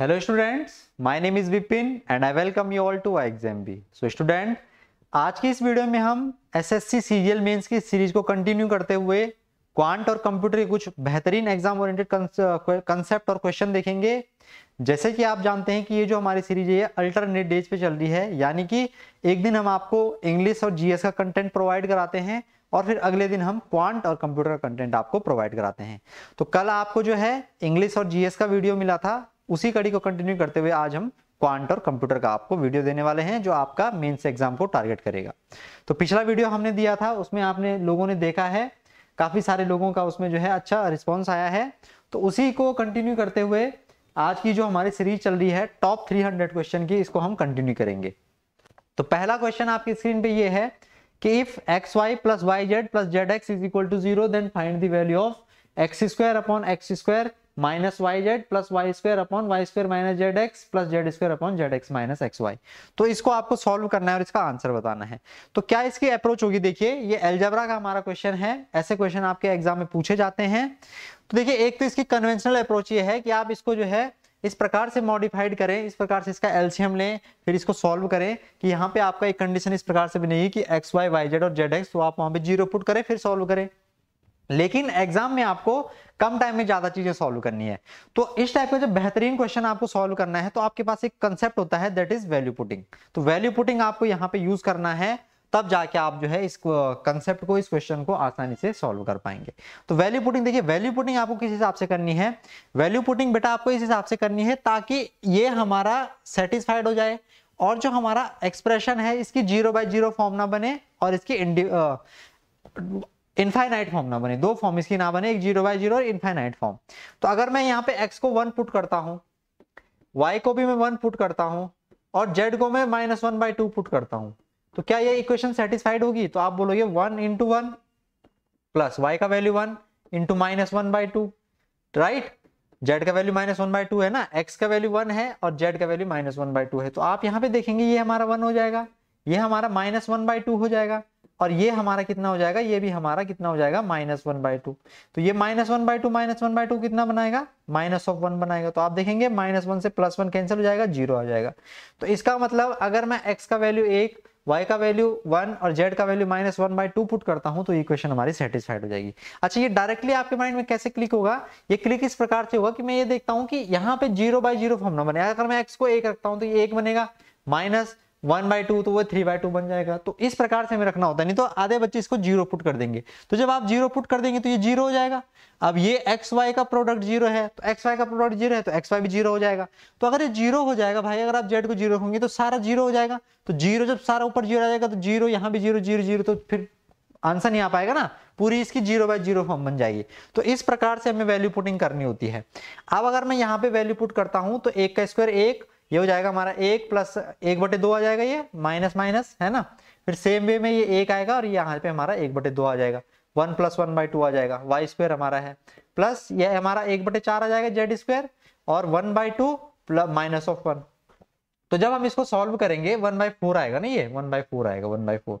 Hello students my name is Vipin and I welcome you all to I exam बी so student आज की इस video में हम एसएससी सीजीएल मेंस की सीरीज को कंटिन्यू करते हुए क्वांट और कंप्यूटर के कुछ बेहतरीन एग्जाम ओरिएंटेड कंसेप्ट और क्वेश्चन देखेंगे जैसे कि आप जानते हैं कि ये जो हमारी सीरीज है अल्टरनेट डेज पे चल रही है यानी कि एक दिन हम आपको इंग्लिश और जीएस का कंटेंट प्रोवाइड कराते हैं और फिर अगले दिन हम क्वांट और कंप्यूटर का कंटेंट आपको प्रोवाइड कराते हैं तो कल आपको जो है इंग्लिश और जीएस का वीडियो मिला था उसी कड़ी को कंटिन्यू करते हुए आज हम क्वांट और कंप्यूटर का आपको वीडियो देने वाले हैं जो आपका मेन्स एग्जाम को टारगेट करेगा तो पिछला वीडियो हमने दिया था उसमें आपने लोगों ने देखा है काफी सारे लोगों का उसमें जो है अच्छा रिस्पॉन्स आया है तो उसी को कंटिन्यू करते हुए आज की जो हमारी सीरीज चल रही है टॉप 300 क्वेश्चन की इसको हम कंटिन्यू करेंगे तो पहला क्वेश्चन आपकी स्क्रीन पे ये है कि if x y plus y z plus z x is equal to zero then find the value of x square upon x square minus y z plus y square upon y square minus z x plus z square upon z x minus x y तो इसको आपको solve करना है और इसका answer बताना है तो क्या इसकी अप्रोच होगी देखिए ये एल्जेब्रा का हमारा क्वेश्चन है ऐसे क्वेश्चन आपके एग्जाम में पूछे जाते हैं तो देखिए एक तो इसकी कन्वेंशनल अप्रोच ये है कि आप इसको जो है इस प्रकार से मॉडिफाइड करें इस प्रकार से इसका एल्शियम लें फिर इसको सॉल्व करें कि यहाँ पे आपका एक कंडीशन इस प्रकार से भी नहीं है कि एक्स वाई वाई जेड और जेड एक्स तो आप वहां पे जीरो पुट करें फिर सॉल्व करें लेकिन एग्जाम में आपको कम टाइम में ज्यादा चीजें सॉल्व करनी है तो इस टाइप का जो बेहतरीन क्वेश्चन आपको सॉल्व करना है तो आपके पास एक कंसेप्ट होता है दैट इज वैल्यू पुटिंग तो वैल्यू पुटिंग आपको यहाँ पे यूज करना है तब जाके आप जो है इस कंसेप्ट को इस क्वेश्चन को आसानी से सॉल्व कर पाएंगे तो वैल्यू पुटिंग देखिए वैल्यू पुटिंग आपको किस हिसाब से करनी है वैल्यू पुटिंग बेटा आपको इस हिसाब से करनी है ताकि ये हमारा सेटिस्फाइड हो जाए और जो हमारा एक्सप्रेशन है इसकी जीरो बाय जीरो फॉर्म ना बने और इसकी इनफाइनाइट फॉर्म ना बने दो फॉर्म इसकी ना बने एक जीरो बाय जीरो और इनफाइनाइट फॉर्म तो अगर मैं यहाँ पे एक्स को वन पुट करता हूँ वाई को भी मैं वन पुट करता हूँ और जेड को मैं minus one by two put करता हूँ तो क्या ये इक्वेशन सेटिस्फाइड होगी तो आप बोलोगे one into one plus y का value one into minus one by two right z का value minus one by two है ना एक्स का वैल्यू वन है और जेड का value minus one by two है तो आप यहाँ पे देखेंगे ये हमारा वन हो जाएगा ये हमारा माइनस वन बाई टू हो जाएगा और ये हमारा कितना हो जाएगा ये भी हमारा कितना हो जाएगा माइनस वन बाई टू तो ये minus one by two minus one by two कितना बनाएगा माइनस ऑफ वन बनाएगा तो आप देखेंगे माइनस वन से प्लस वन कैंसिल हो जाएगा जीरो आ जाएगा तो इसका मतलब अगर मैं एक्स का वैल्यू एक y का वैल्यू वन और z का value minus one by two put करता हूं तो इक्वेशन हमारी सेटिस्फाइड हो जाएगी अच्छा ये डायरेक्टली आपके माइंड में कैसे क्लिक होगा ये क्लिक इस प्रकार से होगा कि मैं ये देखता हूं कि यहाँ पे जीरो बाई जीरो फॉर्म ना बने अगर मैं x को एक रखता हूं तो ये एक बनेगा माइनस वन बाई टू तो वो थ्री बाय टू बन जाएगा तो इस प्रकार से हमें रखना होता है नहीं तो आधे बच्चे इसको जीरो पुट कर देंगे तो जब आप जीरो पुट कर देंगे तो ये जीरो हो जाएगा अब ये एक्स वाई का प्रोडक्ट जीरो है तो एक्स वाई का प्रोडक्ट जीरो है तो एक्स वाई भी जीरो हो जाएगा तो अगर ये जीरो हो जाएगा भाई अगर आप जेड को जीरो रखोगे तो सारा जीरो हो जाएगा तो जीरो जब सारा ऊपर जीरो आ जाएगा तो जीरो यहाँ भी जीरो जीरो जीरो तो फिर आंसर नहीं आ पाएगा ना पूरी इसकी जीरो बाय जीरो फॉर्म बन जाएगी तो इस प्रकार से हमें वैल्यू पुटिंग करनी होती है अब अगर मैं यहाँ पे वैल्यू पुट करता हूँ तो एक का स्क्वायर एक ये हो जाएगा हमारा एक प्लस एक बटे दो आ जाएगा ये माइनस माइनस है ना फिर सेम वे में ये एक आएगा और यहाँ पे हमारा एक बटे दो आ जाएगा one plus one by two आ जाएगा वाई स्क्वेयर हमारा है प्लस ये हमारा एक बटे चार आ जाएगा जेड स्क्वेयर और one by two plus minus of one तो जब हम इसको सॉल्व करेंगे वन बाई फोर आएगा ना ये वन बाई फोर आएगा वन बाई फोर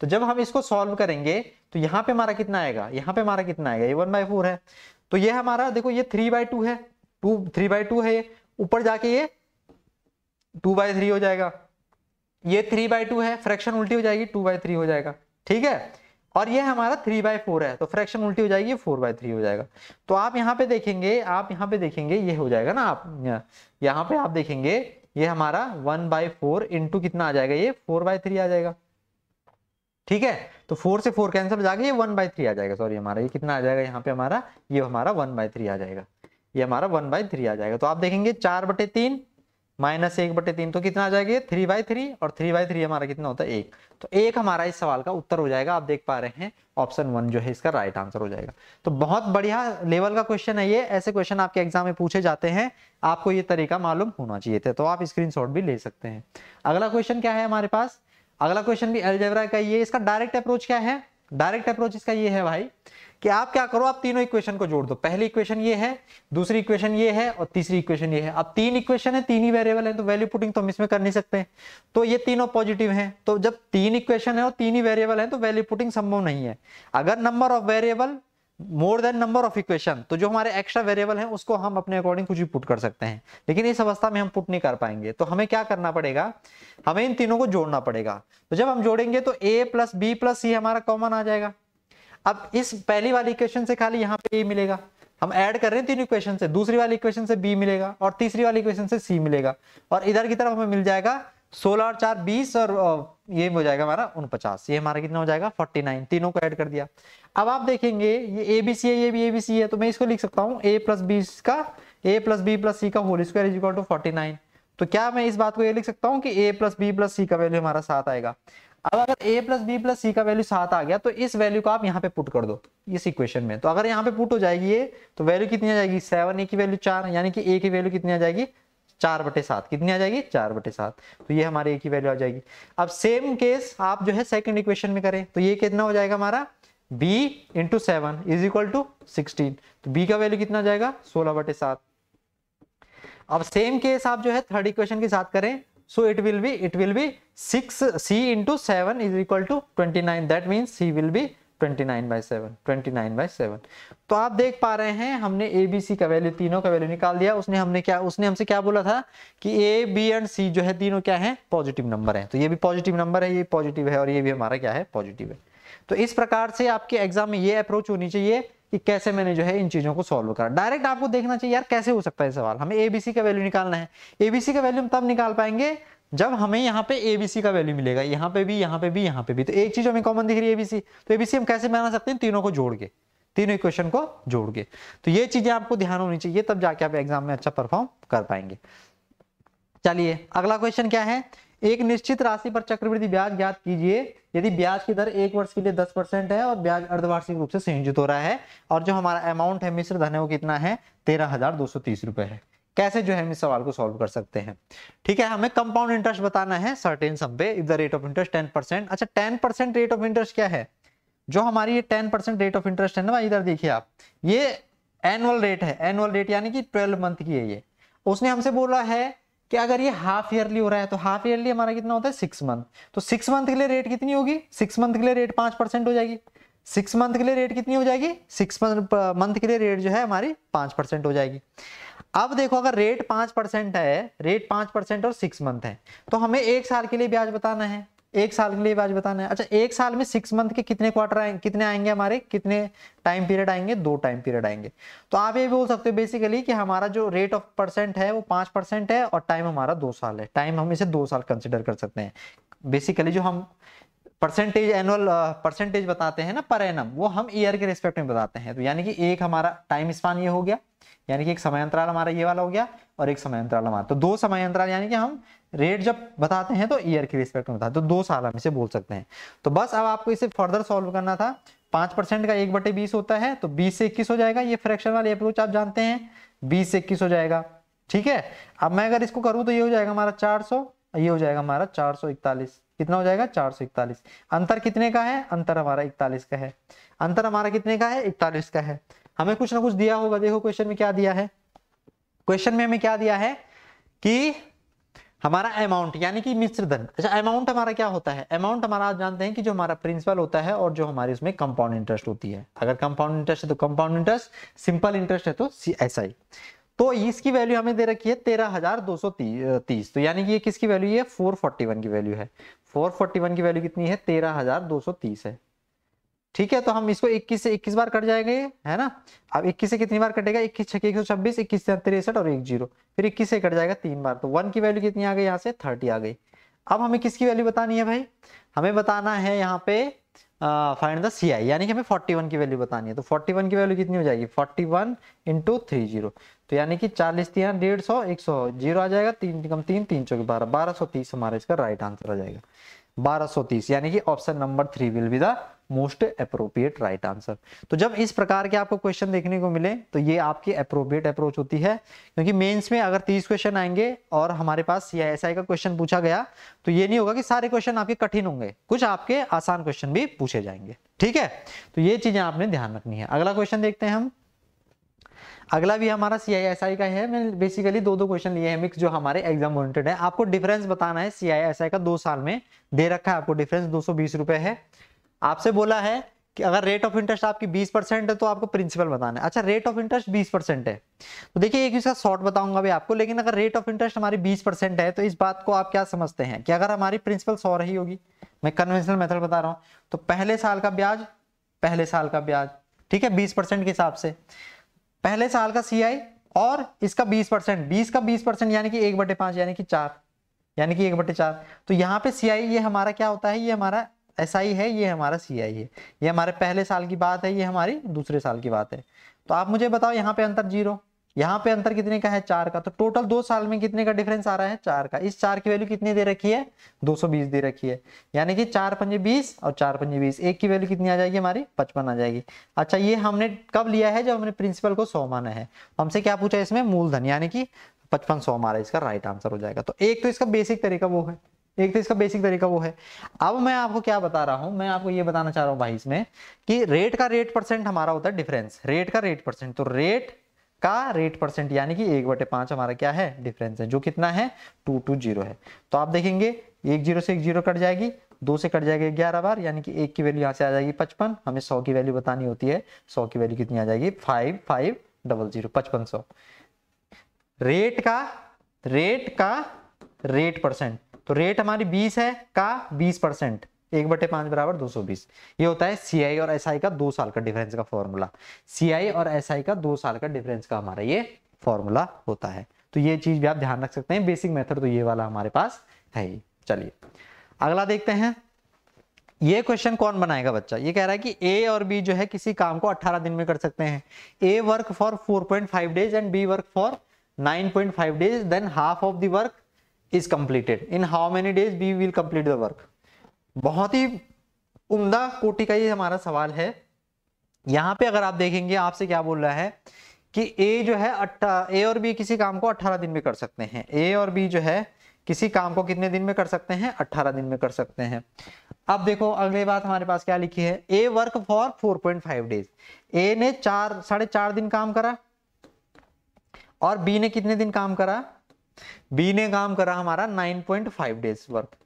तो जब हम इसको सॉल्व करेंगे तो यहाँ पे हमारा कितना आएगा यहाँ पे हमारा कितना आएगा ये वन बाई फोर है तो ये हमारा देखो ये थ्री बाई टू है टू थ्री बाई टू है ऊपर जाके ये टू बाई थ्री हो जाएगा ये थ्री बाई टू है फ्रैक्शन उल्टी हो जाएगी टू बाई थ्री हो जाएगा ठीक है और ये हमारा थ्री बाई फोर है तो फ्रैक्शन उल्टी हो जाएगी फोर बाई थ्री हो जाएगा तो आप यहाँ पे देखेंगे आप यहाँ पे देखेंगे ये हो जाएगा ना आप यहाँ पे आप देखेंगे ये हमारा वन बाई फोर इंटू कितना आ जाएगा ये फोर बाई थ्री आ जाएगा ठीक है तो फोर से फोर कैंसिल हो जाएगा ये वन बाई थ्री आ जाएगा सॉरी हमारा ये कितना आ जाएगा यहाँ पे हमारा ये हमारा वन बाई थ्री आ जाएगा ये हमारा वन बाई थ्री आ जाएगा तो आप देखेंगे चार बटे तीन माइनस एक बटे तीन तो कितना आ जाएगा थ्री बाई थ्री और थ्री बाई थ्री हमारा कितना होता है एक तो एक हमारा इस सवाल का उत्तर हो जाएगा आप देख पा रहे हैं ऑप्शन वन जो है इसका राइट आंसर हो जाएगा तो बहुत बढ़िया लेवल का क्वेश्चन है ये ऐसे क्वेश्चन आपके एग्जाम में पूछे जाते हैं आपको ये तरीका मालूम होना चाहिए था तो आप स्क्रीन भी ले सकते हैं अगला क्वेश्चन क्या है हमारे पास अगला क्वेश्चन भी एलजेवरा का ये इसका डायरेक्ट अप्रोच क्या है डायरेक्ट अप्रोच इसका ये है भाई कि आप क्या करो आप तीनों इक्वेशन को जोड़ दो पहली इक्वेशन ये है दूसरी इक्वेशन ये है और तीसरी इक्वेशन ये है अब तीन इक्वेशन है तीन ही वेरिएबल है तो वैल्यू पुटिंग तो हम इसमें कर नहीं सकते तो ये तीनों पॉजिटिव है तो जब तीन इक्वेशन है और तीन ही वेरिएबल है तो वैल्यू पुटिंग संभव नहीं है अगर number of variable more than number of equation तो जो हमारे एक्स्ट्रा वेरिएबल है उसको हम अपने अकॉर्डिंग कुछ भी पुट कर सकते हैं लेकिन इस अवस्था में हम पुट नहीं कर पाएंगे तो हमें क्या करना पड़ेगा हमें इन तीनों को जोड़ना पड़ेगा तो जब हम जोड़ेंगे तो a plus b plus c हमारा कॉमन आ जाएगा अब इस पहली वाली इक्वेशन से खाली यहाँ पे ए मिलेगा हम ऐड कर रहे हैं तीन इक्वेशन से दूसरी वाली इक्वेशन से बी मिलेगा और तीसरी वाली इक्वेशन से सी मिलेगा और इधर की तरफ हमें मिल जाएगा सोलह और चार बीस और ये हो जाएगा हमारा उनपचास ये हमारा कितना हो जाएगा फोर्टी नाइन तीनों को ऐड कर दिया अब आप देखेंगे ये ए बी सी है ये भी ए बी सी है तो मैं इसको लिख सकता हूँ ए प्लस बी का a plus b plus c का whole square is equal to forty nine तो क्या मैं इस बात को ये लिख सकता हूँ कि a plus b plus c का वैल्यू हमारा साथ आएगा अब अगर a plus b plus c का वैल्यू सात आ गया तो इस वैल्यू को आप यहाँ पे पुट कर दो इस इक्वेशन में तो अगर यहाँ पे पुट हो जाएगी ये तो वैल्यू कितनी आ जाएगी सेवन ए की वैल्यू चार यानी कि ए की वैल्यू कितनी आ जाएगी चार बटे सात कितनी आ जाएगी चार बटे सात तो ये हमारे ए की वैल्यू आ जाएगी अब सेम केस आप जो है सेकंड इक्वेशन में करें तो ये कितना हो जाएगा हमारा b into seven is equal to sixteen तो b का वैल्यू कितना जाएगा सोलह बटे सात अब सेम केस आप जो है थर्ड इक्वेशन के साथ करें so it will be it will be 6 c into 7 is equal to 29 that means c will be 29 by seven twenty nine by seven तो आप देख पा रहे हैं हमने ए बी सी का वैल्यू तीनों का वैल्यू निकाल दिया उसने हमने क्या उसने हमसे क्या बोला था कि ए बी एंड सी जो है तीनों क्या है पॉजिटिव नंबर है तो ये भी पॉजिटिव नंबर है ये पॉजिटिव है और ये भी हमारा क्या है पॉजिटिव है तो इस प्रकार से आपके एग्जाम में ये अप्रोच होनी चाहिए कि कैसे मैंने जो है इन चीज़ों को सॉल्व करा डायरेक्ट आपको देखना चाहिए यार कैसे हो सकता है सवाल हमें एबीसी का वैल्यू निकालना है एबीसी का वैल्यू हम तब निकाल पाएंगे जब हमें यहाँ पे एबीसी का वैल्यू मिलेगा यहाँ पे भी यहाँ पे भी यहाँ पे भी तो एक चीज हमें कॉमन दिख रही है एबीसी तो एबीसी हम कैसे बना सकते हैं तीनों को जोड़ के तीनों इक्वेशन को जोड़ के तो ये चीजें आपको ध्यान होनी चाहिए तब जाके आप एग्जाम में अच्छा परफॉर्म कर पाएंगे चलिए अगला क्वेश्चन क्या है एक निश्चित राशि पर चक्रवृद्धि ब्याज ज्ञात कीजिए यदि ब्याज की दर एक वर्ष के लिए दस परसेंट है और ब्याज अर्धवार्षिक रूप से संयोजित हो रहा है और जो हमारा अमाउंट है मिश्र धन है वो कितना है तेरह हजार दो सौ तीस रुपए है कैसे जो है हम इस सवाल को सॉल्व कर सकते हैं ठीक है हमें कंपाउंड इंटरेस्ट बताना है सर्टेन सम पे if the rate of interest ten percent अच्छा ten percent rate of interest क्या है जो हमारी ये ten percent rate of interest है ना इधर देखिए आप ये एनुअल रेट है एनुअल रेट यानी कि ट्वेल्व मंथ की है ये उसने हमसे बोला है कि अगर ये हाफ ईयरली हो रहा है तो हाफ ईयरली हमारा कितना होता है सिक्स मंथ तो सिक्स मंथ के लिए रेट कितनी होगी सिक्स मंथ के लिए रेट पांच परसेंट हो जाएगी सिक्स मंथ के लिए रेट कितनी हो जाएगी सिक्स मंथ के लिए रेट जो है हमारी पांच परसेंट हो जाएगी अब देखो अगर रेट पांच परसेंट है रेट पांच परसेंट और सिक्स मंथ है तो हमें एक साल के लिए ब्याज बताना है एक साल के लिए आज बताना है अच्छा एक साल में सिक्स मंथ के कितने क्वार्टर आएंगे कितने आएंगे हमारे कितने टाइम पीरियड आएंगे दो टाइम पीरियड आएंगे तो आप ये बोल सकते हो बेसिकली कि हमारा जो रेट ऑफ परसेंट है वो पांच परसेंट है और टाइम हमारा दो साल है टाइम हम इसे दो साल कंसिडर कर सकते हैं बेसिकली जो हम परसेंटेज एनुअल परसेंटेज बताते हैं ना पर एनम वो हम ईयर के रिस्पेक्ट में बताते हैं तो यानी कि एक हमारा टाइम स्पान ये हो गया यानी कि एक समय अंतराल हमारा ये वाला हो गया और एक समय अंतराल हमारा तो दो समय अंतराल यानी कि हम रेट जब बताते हैं तो ईयर के रिस्पेक्ट में बताते तो दो साल हम इसे बोल सकते हैं तो बस अब आपको इसे फर्दर सॉल्व करना था पांच परसेंट का एक बटे बीस होता है तो बीस से इक्कीस हो जाएगा ये फ्रैक्शन वाली अप्रोच आप जानते हैं बीस से इक्कीस हो जाएगा ठीक है अब मैं अगर इसको करूं तो ये हो जाएगा हमारा चार सौ ये हो जाएगा हमारा चार सौ इकतालीस कितना हो जाएगा चार सौ इकतालीस अंतर कितने का है अंतर हमारा इकतालीस का है अंतर हमारा कितने का है इकतालीस का है हमें कुछ ना कुछ दिया होगा देखो क्वेश्चन में क्या दिया है क्वेश्चन में हमें क्या दिया है कि हमारा अमाउंट यानी कि मिश्र धन अच्छा अमाउंट हमारा क्या होता है अमाउंट हमारा आप जानते हैं कि जो हमारा प्रिंसिपल होता है और जो हमारी उसमें कंपाउंड इंटरेस्ट होती है अगर कंपाउंड इंटरेस्ट है तो कंपाउंड इंटरेस्ट सिंपल इंटरेस्ट है तो एस आई तो इसकी वैल्यू हमें दे रखी है तेरह हजार दो सौ तीस तो यानी कि ये किसकी वैल्यू है फोर फोर्टी वन की वैल्यू है फोर फोर्टी वन की वैल्यू कितनी है तेरह हजार दो सौ तीस है ठीक है तो हम इसको 21 से 21 बार कट जाएंगे है ना अब 21 से कितनी बार कटेगा 21 छः एक सौ छब्बीस इक्कीस तिरसठ और एक जीरो फिर 21 से कट जाएगा तीन बार तो वन की वैल्यू कितनी आ गई यहाँ से 30 आ गई अब हमें किसकी वैल्यू बतानी है भाई हमें बताना है यहाँ पे फाइंड द सी आई यानी कि हमें 41 की वैल्यू बतानी है तो 41 की वैल्यू कितनी हो जाएगी forty one into three zero तो यानी कि चालीस तीन डेढ़ सौ एक सौ जीरो आ जाएगा तीन कम तीन तीन चौके बारह बारह सौ तीस हमारा इसका राइट आंसर आ जाएगा 1230 यानी कि option number three will be the most appropriate right answer तो जब इस प्रकार के आपको क्वेश्चन देखने को मिले तो ये आपकी अप्रोप्रिएट अप्रोच होती है क्योंकि मेंस में अगर 30 क्वेश्चन आएंगे और हमारे पास या एस का क्वेश्चन पूछा गया तो ये नहीं होगा कि सारे क्वेश्चन आपके कठिन होंगे कुछ आपके आसान क्वेश्चन भी पूछे जाएंगे ठीक है तो ये चीजें आपने ध्यान रखनी है अगला क्वेश्चन देखते हैं हम अगला भी हमारा सी आई एस आई का है मैंने बेसिकली दो दो क्वेश्चन लिए हैं मिक्स जो हमारे एग्जाम ओरिएंटेड है आपको डिफरेंस बताना है सी आई एस आई का दो साल में दे रखा है आपको डिफरेंस दो सौ बीस रुपए है आपसे बोला है कि अगर रेट ऑफ इंटरेस्ट आपकी 20 परसेंट है तो आपको प्रिंसिपल बताना है अच्छा रेट ऑफ इंटरेस्ट 20 परसेंट है तो देखिए एक इसका शॉर्ट बताऊंगा भी आपको लेकिन अगर रेट ऑफ इंटरेस्ट हमारी 20 परसेंट है तो इस बात को आप क्या समझते हैं कि अगर हमारी प्रिंसिपल सौ रही होगी मैं कन्वेंशनल मेथड बता रहा हूँ तो पहले साल का ब्याज पहले साल का ब्याज ठीक है बीस के हिसाब से पहले साल का सी और इसका बीस परसेंट बीस का बीस परसेंट यानी कि एक बटे पांच यानी कि चार यानी कि एक बटे चार तो यहाँ पे सी ये हमारा क्या होता है ये हमारा एस है ये हमारा सी है ये हमारे पहले साल की बात है ये हमारी दूसरे साल की बात है तो आप मुझे बताओ यहाँ पे अंतर जीरो यहाँ पे अंतर कितने का है चार का तो टोटल दो साल में कितने का डिफरेंस आ रहा है चार का इस चार की वैल्यू कितनी दे रखी है 220 दे रखी है यानी कि चार पंजे बीस और चार पंजे बीस एक की वैल्यू कितनी आ जाएगी हमारी पचपन आ जाएगी अच्छा ये हमने कब लिया है जब हमने प्रिंसिपल को सौ माना है हमसे क्या पूछा इसमें मूलधन यानी कि पचपन सौ हमारा इसका राइट आंसर हो जाएगा तो एक तो इसका बेसिक तरीका वो है एक तो इसका बेसिक तरीका वो है अब मैं आपको क्या बता रहा हूं मैं आपको ये बताना चाह रहा हूं भाई इसमें कि रेट का रेट परसेंट हमारा होता है डिफरेंस रेट का रेट परसेंट तो रेट का रेट परसेंट यानी कि एक बटे पांच हमारा क्या है डिफरेंस है जो कितना है टू टू जीरो है तो आप देखेंगे एक जीरो से एक जीरो कट जाएगी दो से कट जाएगी ग्यारह बार यानी कि एक की वैल्यू यहाँ से आ जाएगी पचपन हमें सौ की वैल्यू बतानी होती है सौ की वैल्यू कितनी आ जाएगी फाइव फाइव डबल जीरो पचपन सौ रेट का रेट का रेट परसेंट तो रेट हमारी बीस है का बीस परसेंट एक बटे पांच बराबर दो सौ बीस ये होता है सी आई और एस आई का दो साल का डिफरेंस का फॉर्मूला सी आई और एस आई का दो साल का डिफरेंस का हमारा ये फॉर्मूला होता है तो ये चीज भी आप ध्यान रख सकते हैं बेसिक मेथड तो ये वाला हमारे पास है ही चलिए अगला देखते हैं ये क्वेश्चन कौन बनाएगा बच्चा ये कह रहा है कि ए और बी जो है किसी काम को 18 दिन में कर सकते हैं a work for 4.5 days and b work for 9.5 days then half of the work is completed in how many days b will complete the work बहुत ही उम्दा कोटि का ही हमारा सवाल है यहां पे अगर आप देखेंगे आपसे क्या बोल रहा है कि ए जो है अट्ठा ए और बी किसी काम को अट्ठारह दिन में कर सकते हैं ए और बी जो है किसी काम को कितने दिन में कर सकते हैं अट्ठारह दिन में कर सकते हैं अब देखो अगली बात हमारे पास क्या लिखी है a work for four point five days a ने चार साढ़े चार दिन काम करा और बी ने कितने दिन काम करा बी ने काम करा हमारा nine point five days work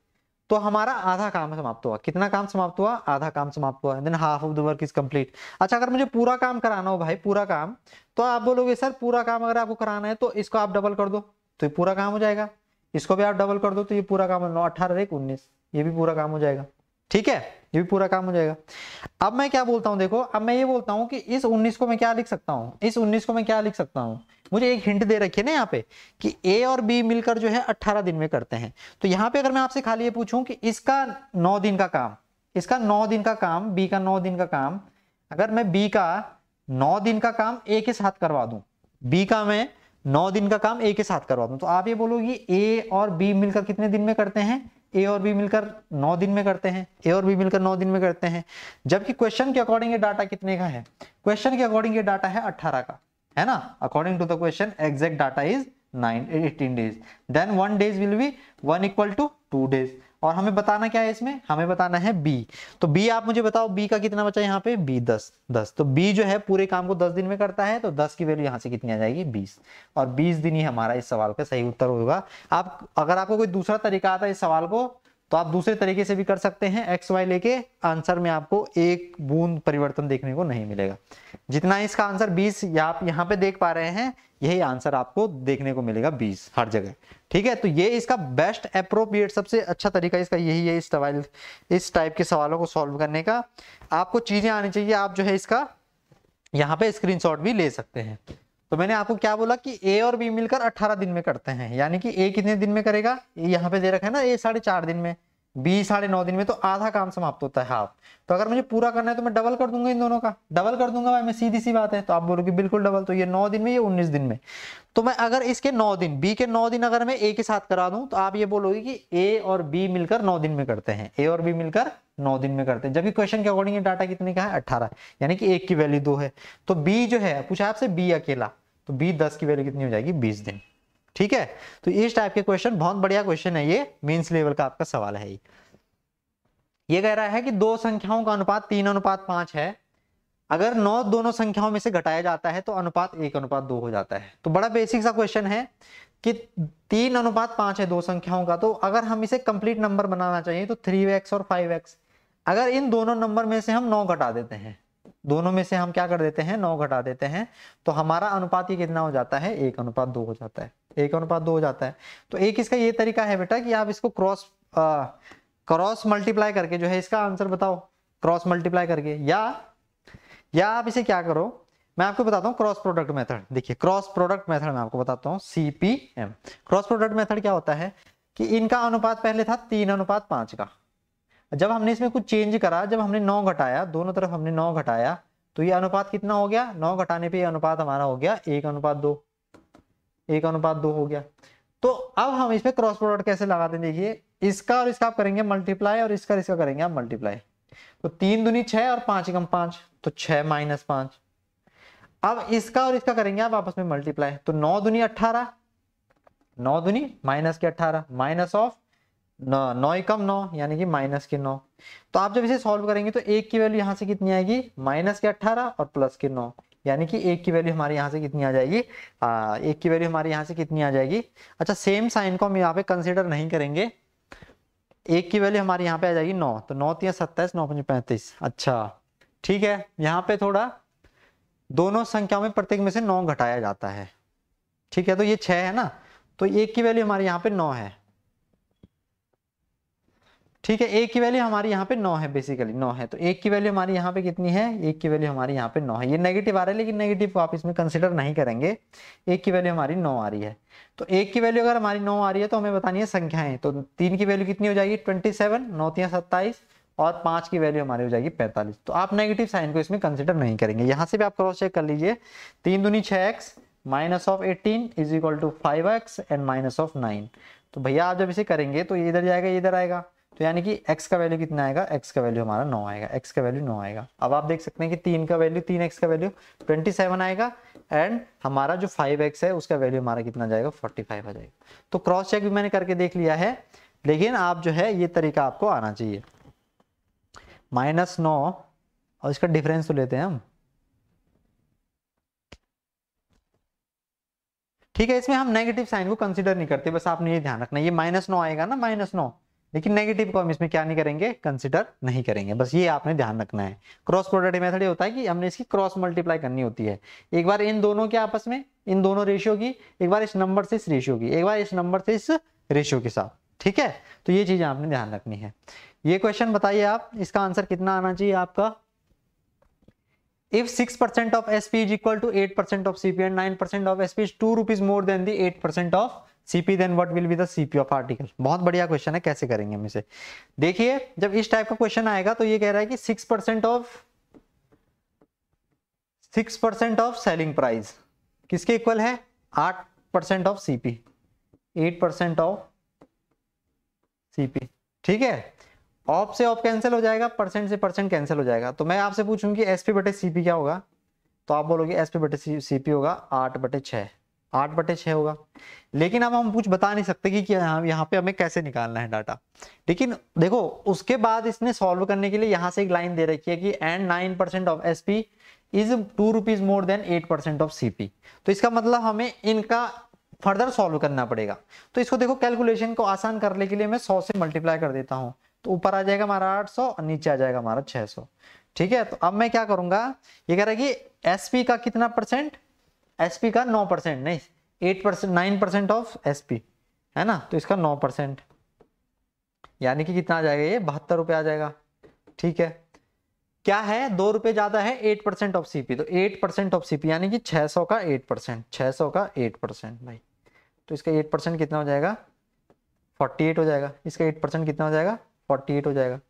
तो हमारा आधा काम समाप्त हुआ कितना काम समाप्त हुआ आधा काम समाप्त हुआ then half of the work is complete अच्छा अगर मुझे पूरा काम कराना हो भाई पूरा काम तो आप बोलोगे सर पूरा काम अगर आपको कराना है तो इसको आप डबल कर दो तो ये पूरा काम हो जाएगा इसको भी आप डबल कर दो तो ये पूरा काम नौ अठारह एक उन्नीस ये भी पूरा काम हो जाएगा ठीक है ये भी पूरा काम हो जाएगा अब मैं क्या बोलता हूँ देखो अब मैं ये बोलता हूँ कि इस उन्नीस को मैं क्या लिख सकता हूँ इस उन्नीस को मैं क्या लिख सकता हूँ मुझे एक हिंट दे रखी है ना यहाँ पे कि ए और बी मिलकर जो है अट्ठारह दिन में करते हैं तो यहाँ पे अगर मैं आपसे खाली ये पूछूं कि इसका नौ दिन का काम इसका नौ दिन का काम बी का नौ दिन का काम अगर मैं बी का नौ दिन का काम ए के साथ करवा दूं बी का मैं नौ दिन का काम ए के साथ करवा दूं तो आप ये बोलोगे ए और बी मिलकर कितने दिन में करते हैं ए और बी मिलकर नौ दिन में करते हैं ए और बी मिलकर नौ दिन में करते हैं जबकि क्वेश्चन के अकॉर्डिंग ये डाटा कितने का है क्वेश्चन के अकॉर्डिंग ये डाटा है अट्ठारह का है ना according to the question exact data is nine eighteen days then one days will be one equal to two days और हमें बताना क्या है इसमें हमें बताना है बी तो बी आप मुझे बताओ बी का कितना बचा यहाँ पे बी दस दस तो बी जो है पूरे काम को दस दिन में करता है तो दस की वैल्यू यहाँ से कितनी आ जाएगी बीस और बीस दिन ही हमारा इस सवाल का सही उत्तर होगा आप अगर आपको कोई दूसरा तरीका आता है इस सवाल को तो आप दूसरे तरीके से भी कर सकते हैं एक्स वाई लेके आंसर में आपको एक बूंद परिवर्तन देखने को नहीं मिलेगा जितना इसका आंसर बीस या आप यहाँ पे देख पा रहे हैं यही आंसर आपको देखने को मिलेगा बीस हर जगह ठीक है तो ये इसका बेस्ट अप्रोप्रिएट सबसे अच्छा तरीका इसका यही है इस सवाल इस टाइप के सवालों को सॉल्व करने का आपको चीजें आनी चाहिए आप जो है इसका यहाँ पे स्क्रीन भी ले सकते हैं तो मैंने आपको क्या बोला कि ए और बी मिलकर 18 दिन में करते हैं यानी कि ए कितने दिन में करेगा यहाँ पे दे रखा है ना ए साढ़े चार दिन में बीस साढ़े नौ दिन में तो आधा काम समाप्त होता है हाफ तो अगर मुझे पूरा करना है तो मैं डबल कर दूंगा इन दोनों का डबल कर दूंगा भाई मैं सीधी सी बात है तो आप बोलोगे बिल्कुल डबल तो ये नौ दिन में ये उन्नीस दिन में तो मैं अगर इसके नौ दिन बी के नौ दिन अगर मैं ए के साथ करा दूं तो आप ये बोलोगे कि ए और बी मिलकर नौ दिन में करते हैं ए और बी मिलकर नौ दिन में करते हैं जबकि क्वेश्चन के अकॉर्डिंग डाटा कितने का है अट्ठारह यानी कि एक की वैल्यू दो है तो बी जो है पूछा आपसे बी अकेला तो बी दस की वैल्यू कितनी हो जाएगी बीस दिन ठीक है तो इस टाइप के क्वेश्चन बहुत बढ़िया क्वेश्चन है ये मीन्स लेवल का आपका सवाल है ये कह रहा है कि दो संख्याओं का अनुपात तीन अनुपात पांच है अगर नौ दोनों संख्याओं में से घटाया जाता है तो अनुपात एक अनुपात दो हो जाता है तो बड़ा बेसिक सा क्वेश्चन है कि तीन अनुपात पांच है दो संख्याओं का तो अगर हम इसे कंप्लीट नंबर बनाना चाहिए तो थ्री एक्स और फाइव एक्स अगर इन दोनों नंबर में से हम नौ घटा देते हैं दोनों में से हम क्या कर देते हैं नौ घटा देते हैं तो हमारा अनुपात ये कितना हो जाता है एक अनुपात दो हो जाता है ए का अनुपात दो हो जाता है तो एक इसका ये तरीका है बेटा कि आप इसको क्रॉस क्रॉस मल्टीप्लाई करके जो है इसका आंसर बताओ क्रॉस मल्टीप्लाई करके या या आप इसे क्या करो मैं आपको बताता हूँ क्रॉस प्रोडक्ट मेथड देखिए क्रॉस प्रोडक्ट मेथड मैं आपको बताता हूँ सीपीएम क्रॉस प्रोडक्ट मेथड क्या होता है कि इनका अनुपात पहले था तीन अनुपात पांच का जब हमने इसमें कुछ चेंज करा जब हमने नौ घटाया दोनों तरफ हमने नौ घटाया तो ये अनुपात कितना हो गया नौ घटाने पर अनुपात हमारा हो गया एक अनुपात दो एक अनुपात दो हो गया तो अब हम इस पर क्रॉस प्रोडक्ट कैसे लगाते हैं देखिए इसका और इसका आप करेंगे मल्टीप्लाई और इसका इसका करेंगे आप मल्टीप्लाई तो तीन दुनी छह और पांच एकम पांच तो छह माइनस पांच अब इसका और इसका करेंगे आप आपस में मल्टीप्लाई तो नौ दुनी अट्ठारह नौ दुनी माइनस के अट्ठारह माइनस ऑफ नौ नौ एकम नौ यानी कि माइनस के नौ तो आप जब इसे सॉल्व करेंगे तो एक की वैल्यू यहां से कितनी आएगी माइनस के अट्ठारह और प्लस के नौ यानी कि एक की वैल्यू हमारे यहाँ से कितनी आ जाएगी आ, एक की वैल्यू हमारे यहाँ से कितनी आ जाएगी अच्छा सेम साइन को हम यहाँ पे कंसिडर नहीं करेंगे एक की वैल्यू हमारे यहाँ पे आ जाएगी नौ तो नौ तीन सत्ताईस नौ पंच पैंतीस अच्छा ठीक है यहाँ पे थोड़ा दोनों संख्याओं में प्रत्येक में से नौ घटाया जाता है ठीक है तो ये छः है ना तो एक की वैल्यू हमारे यहाँ पे नौ है ठीक है ए की वैल्यू हमारी यहाँ पे नौ है बेसिकली नौ है तो एक की वैल्यू हमारी यहाँ पे कितनी है एक की वैल्यू हमारी यहाँ पे नौ है ये नेगेटिव आ रहा है लेकिन नेगेटिव को आप इसमें कंसिडर नहीं करेंगे एक की वैल्यू हमारी नौ आ रही है तो एक की वैल्यू अगर हमारी नौ आ रही है तो हमें बतानी है संख्याएं तो तीन की वैल्यू कितनी हो जाएगी ट्वेंटी सेवन नौतियाँ सत्ताईस और पाँच की वैल्यू हमारी हो जाएगी पैंतालीस तो आप नेगेटिव साइन को इसमें कंसिडर नहीं करेंगे यहाँ से भी आप क्रॉस चेक कर लीजिए तीन दूनी छः x minus of eighteen is equal to five x and minus of nine तो भैया आप जब इसे करेंगे तो ये इधर जाएगा ये इधर आएगा तो यानी कि x का वैल्यू कितना आएगा x का वैल्यू हमारा नौ आएगा x का वैल्यू नौ आएगा अब आप देख सकते हैं कि तीन का वैल्यू तीन एक्स का वैल्यू ट्वेंटी सेवन आएगा एंड हमारा जो फाइव एक्स है उसका वैल्यू हमारा कितना जाएगा फोर्टी फाइव आ जाएगा तो क्रॉस चेक भी मैंने करके देख लिया है लेकिन आप जो है ये तरीका आपको आना चाहिए माइनस नौ और इसका डिफरेंस तो लेते हैं हम ठीक है इसमें हम नेगेटिव साइन को कंसिडर नहीं करते बस आपने ये ध्यान रखना ये माइनस नौ आएगा ना माइनस नौ लेकिन नेगेटिव को हम इसमें क्या नहीं करेंगे कंसिडर नहीं करेंगे बस ये आपने ध्यान रखना है क्रॉस प्रोडक्ट मेथड ये होता है कि हमने इसकी क्रॉस मल्टीप्लाई करनी होती है एक बार इन दोनों के आपस में इन दोनों रेशियो की एक बार इस नंबर से इस रेशियो की एक बार इस नंबर से इस रेशियो के साथ ठीक है तो ये चीज आपने ध्यान रखनी है ये क्वेश्चन बताइए आप इसका आंसर कितना आना चाहिए आपका if 6% of sp is equal to 8% of cp and 9% of sp is 2 rupees more than the 8% of CP then what will be the CP of article बहुत बढ़िया क्वेश्चन है कैसे करेंगे हम इसे देखिए जब इस टाइप का क्वेश्चन आएगा तो ये कह रहा है कि six percent of six percent of selling price किसके इक्वल है आठ percent of CP eight percent of CP ठीक है ऑफ से ऑफ कैंसिल हो जाएगा परसेंट से परसेंट कैंसिल हो जाएगा तो मैं आपसे पूछूंगी एसपी बटे सीपी क्या होगा तो आप बोलोगे एसपी बटे सीपी होगा आठ बटे छह आठ बटे छः होगा लेकिन अब हम कुछ बता नहीं सकते कि, कि यहाँ पे हमें कैसे निकालना है डाटा लेकिन देखो उसके बाद इसने सॉल्व करने के लिए यहाँ से एक लाइन दे रखी है कि and nine percent of S P is two rupees more than eight percent of C P तो इसका मतलब हमें इनका फर्दर सॉल्व करना पड़ेगा तो इसको देखो कैलकुलेशन को आसान करने के लिए मैं सौ से मल्टीप्लाई कर देता हूँ तो ऊपर आ जाएगा हमारा आठ सौ और नीचे आ जाएगा हमारा छह सौ ठीक है तो अब मैं क्या करूंगा ये कह रहा है कि एस पी का कितना परसेंट एसपी का नौ परसेंट नहीं eight percent nine percent of SP है ना तो इसका नौ परसेंट यानी कि कितना आ जाएगा ये बहत्तर रुपये आ जाएगा ठीक है क्या है दो रुपये ज़्यादा है एट परसेंट ऑफ सीपी तो एट परसेंट ऑफ सीपी यानी कि छः सौ का एट परसेंट छः सौ का एट परसेंट भाई तो इसका एट परसेंट कितना हो जाएगा फोर्टी एट हो जाएगा इसका एट परसेंट कितना हो जाएगा फोर्टी एट हो जाएगा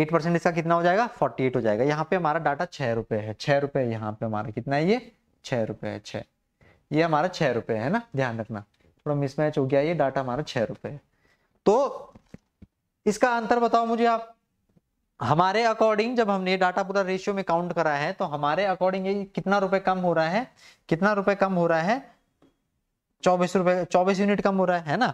एट परसेंट इसका कितना हो जाएगा फोर्टी एट हो जाएगा यहाँ पे हमारा डाटा छः रुपए है छः रुपये यहाँ पे हमारा कितना है ये छः रुपये है छः ये हमारा छः रुपये है ना ध्यान रखना थोड़ा मिसमैच हो गया ये डाटा हमारा छः रुपये तो इसका अंतर बताओ मुझे आप हमारे अकॉर्डिंग जब हमने डाटा पूरा रेशियो में काउंट करा है तो हमारे अकॉर्डिंग ये कितना रुपए कम हो रहा है कितना रुपए कम हो रहा है चौबीस रुपए चौबीस यूनिट कम हो रहा है है ना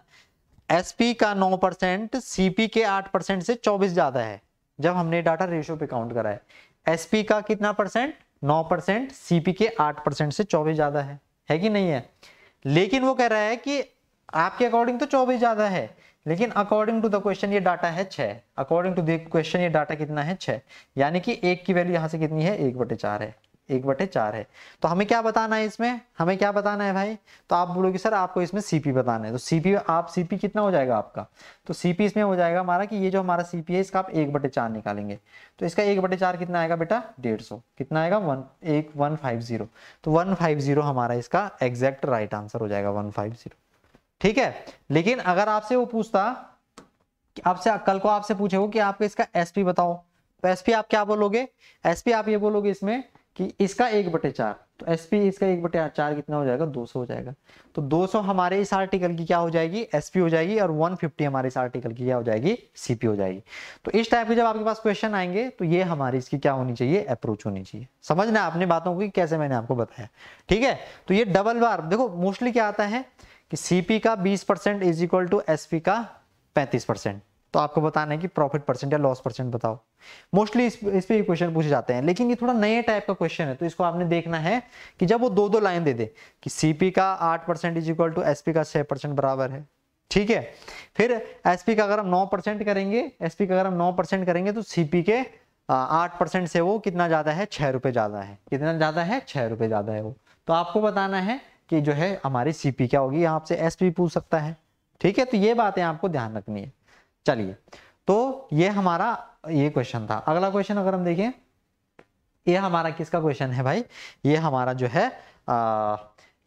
एसपी का नौ परसेंट सीपी के आठ परसेंट से चौबीस ज्यादा है जब हमने डाटा रेशियो पे काउंट करा है एसपी का कितना परसेंट नौ परसेंट सीपी के आठ परसेंट से चौबीस ज़्यादा है है कि नहीं है लेकिन वो कह रहा है कि आपके अकॉर्डिंग तो चौबीस ज़्यादा है लेकिन अकॉर्डिंग टू द क्वेश्चन ये डाटा है छह अकॉर्डिंग टू द क्वेश्चन ये डाटा कितना है छह यानी कि एक की वैल्यू यहां से कितनी है एक बटे चार है एक बटे चार है तो हमें क्या बताना है इसमें हमें क्या बताना है भाई तो आप बोलोगे सर आपको इसमें सीपी बताना है तो सीपी आप सीपी कितना हो जाएगा आपका तो सीपी इसमें हो जाएगा हमारा कि ये जो हमारा सीपी है इसका आप एक बटे चार निकालेंगे तो इसका एक बटे चार कितना आएगा बेटा डेढ़ सौ कितना आएगा वन एक वन फाइव जीरो तो वन फाइव जीरो हमारा इसका एग्जैक्ट राइट आंसर हो जाएगा वन फाइव जीरो ठीक है लेकिन अगर आपसे वो पूछता आपसे कल को आपसे पूछे हो कि आपको इसका एसपी बताओ तो एसपी आप क्या बोलोगे एसपी आप ये बोलोगे इसमें कि इसका एक बटे चार तो एस पी इसका एक बटे चार कितना हो जाएगा 200 हो जाएगा तो 200 हमारे इस आर्टिकल की क्या हो जाएगी एस पी हो जाएगी और 150 हमारे इस आर्टिकल की क्या हो जाएगी सीपी हो जाएगी तो इस टाइप के जब आपके पास क्वेश्चन आएंगे तो ये हमारी इसकी क्या होनी चाहिए अप्रोच होनी चाहिए समझना आपने बातों को कैसे मैंने आपको बताया ठीक है तो ये डबल बार देखो मोस्टली क्या आता है कि सीपी का बीस percent is equal to S P का पैंतीस परसेंट तो आपको बताना है कि प्रॉफिट परसेंट या लॉस परसेंट बताओ मोस्टली इस, पे क्वेश्चन पूछे जाते हैं लेकिन ये थोड़ा नए टाइप का क्वेश्चन है तो इसको आपने देखना है कि जब वो दो दो लाइन दे दे कि सीपी का आठ percent is equal to SP का छह परसेंट बराबर है ठीक है फिर एसपी का अगर हम नौ परसेंट करेंगे एसपी का अगर हम नौ परसेंट करेंगे तो सीपी के आठ परसेंट से वो कितना ज्यादा है छह रुपए ज्यादा है कितना ज्यादा है छह रुपए ज्यादा है वो तो आपको बताना है कि जो है हमारी सीपी क्या होगी यहाँ से एसपी पूछ सकता है ठीक है तो ये बातें आपको ध्यान रखनी है चलिए तो ये हमारा ये क्वेश्चन था अगला क्वेश्चन अगर हम देखें ये हमारा किसका क्वेश्चन है भाई ये हमारा जो है आ,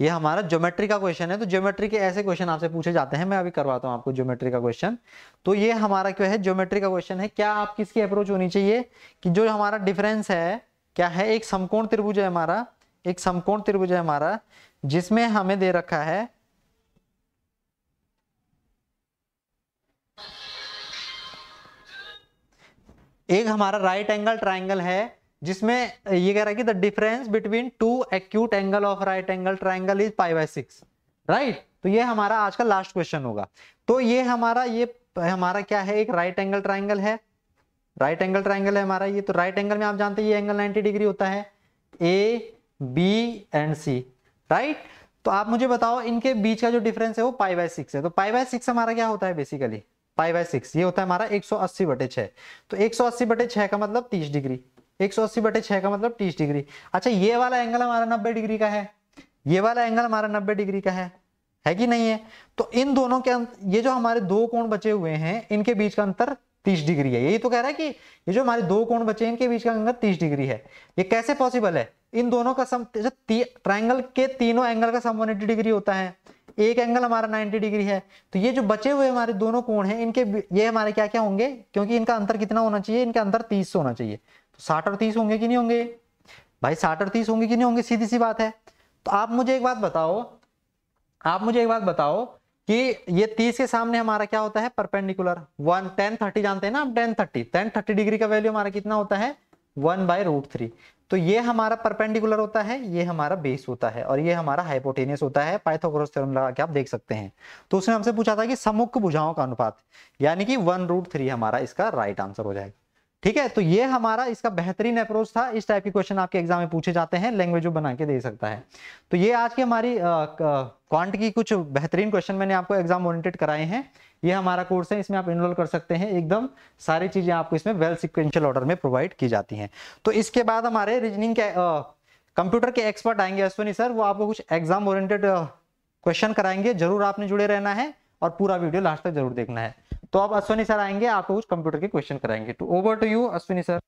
ये हमारा ज्योमेट्री का क्वेश्चन है तो ज्योमेट्री के ऐसे क्वेश्चन आपसे पूछे जाते हैं मैं अभी करवाता हूं आपको ज्योमेट्री का क्वेश्चन तो ये हमारा क्यों है ज्योमेट्री का क्वेश्चन है क्या आप किसकी अप्रोच होनी चाहिए कि जो हमारा डिफरेंस है क्या है एक समकोण त्रिभुज है हमारा एक समकोण त्रिभुज है हमारा जिसमें हमें दे रखा है एक हमारा राइट एंगल ट्राइंगल है जिसमें ये कह रहा है कि the difference between two acute angle of right angle triangle is five by six right तो ये हमारा आज का लास्ट क्वेश्चन होगा तो ये हमारा ये हमारा क्या है एक राइट एंगल ट्राइंगल है राइट एंगल ट्राइंगल है हमारा ये तो राइट एंगल में आप जानते हैं ये एंगल 90 डिग्री होता है A B and C right तो आप मुझे बताओ इनके बीच का जो डिफरेंस है वो पाई बाय सिक्स है तो पाई बाय सिक्स हमारा क्या होता है बेसिकली पाई बाय सिक्स ये होता है हमारा एक सौ अस्सी बटे छः तो एक सौ अस्सी बटे छः का मतलब तीस डिग्री एक सौ अस्सी बटे छः का मतलब तीस डिग्री अच्छा ये वाला एंगल हमारा नब्बे डिग्री का है ये वाला एंगल हमारा नब्बे डिग्री का है है कि नहीं है तो इन दोनों के अं, ये जो हमारे दो कोण बचे हुए हैं इनके बीच का अंतर तीस डिग्री है यही तो कह रहा है कि ये जो हमारे दो कोण बचे हैं इनके बीच का अंतर तीस डिग्री है ये कैसे पॉसिबल है इन दोनों का सम ट्राइंगल अच्छा, के तीनों एंगल का सम वन डिग्री होता है एक एंगल हमारा 90 डिग्री है तो ये जो बचे हुए हमारे दोनों कोण हैं इनके ये हमारे क्या क्या होंगे क्योंकि इनका अंतर कितना होना चाहिए इनके अंतर 30 होना चाहिए तो 60 और 30 होंगे कि नहीं होंगे भाई 60 और 30 होंगे कि नहीं होंगे सीधी सी बात है तो आप मुझे एक बात बताओ आप मुझे एक बात बताओ कि ये तीस के सामने हमारा क्या होता है परपेंडिकुलर वन टेन थर्टी जानते हैं ना आप ten thirty ten thirty degree का वैल्यू हमारा कितना होता है वन बाय रूट थ्री तो ये हमारा परपेंडिकुलर होता है ये हमारा बेस होता है और ये हमारा हाइपोटेनियस होता है पाइथागोरस थ्योरम लगा के आप देख सकते हैं तो उसने हमसे पूछा था कि समुख भुजाओं का अनुपात यानी कि वन रूट थ्री हमारा इसका राइट आंसर हो जाएगा ठीक है तो ये हमारा इसका बेहतरीन अप्रोच था इस टाइप के क्वेश्चन आपके एग्जाम में पूछे जाते हैं लैंग्वेज बना के दे सकता है तो ये आज की हमारी क्वांट की कुछ बेहतरीन क्वेश्चन मैंने आपको एग्जाम ओरिएंटेड कराए हैं ये हमारा कोर्स है इसमें आप इनरोल कर सकते हैं एकदम सारी चीजें आपको इसमें वेल सिक्वेंशियल ऑर्डर में प्रोवाइड की जाती है तो इसके बाद हमारे रीजनिंग के कंप्यूटर के एक्सपर्ट आएंगे अश्विनी सर वो आपको कुछ एग्जाम ओरिएंटेड क्वेश्चन कराएंगे जरूर आपने जुड़े रहना है और पूरा वीडियो लास्ट तक जरूर देखना है तो अब अश्विनी सर आएंगे आपको कुछ कंप्यूटर के क्वेश्चन कराएंगे to over to you Ashwini sir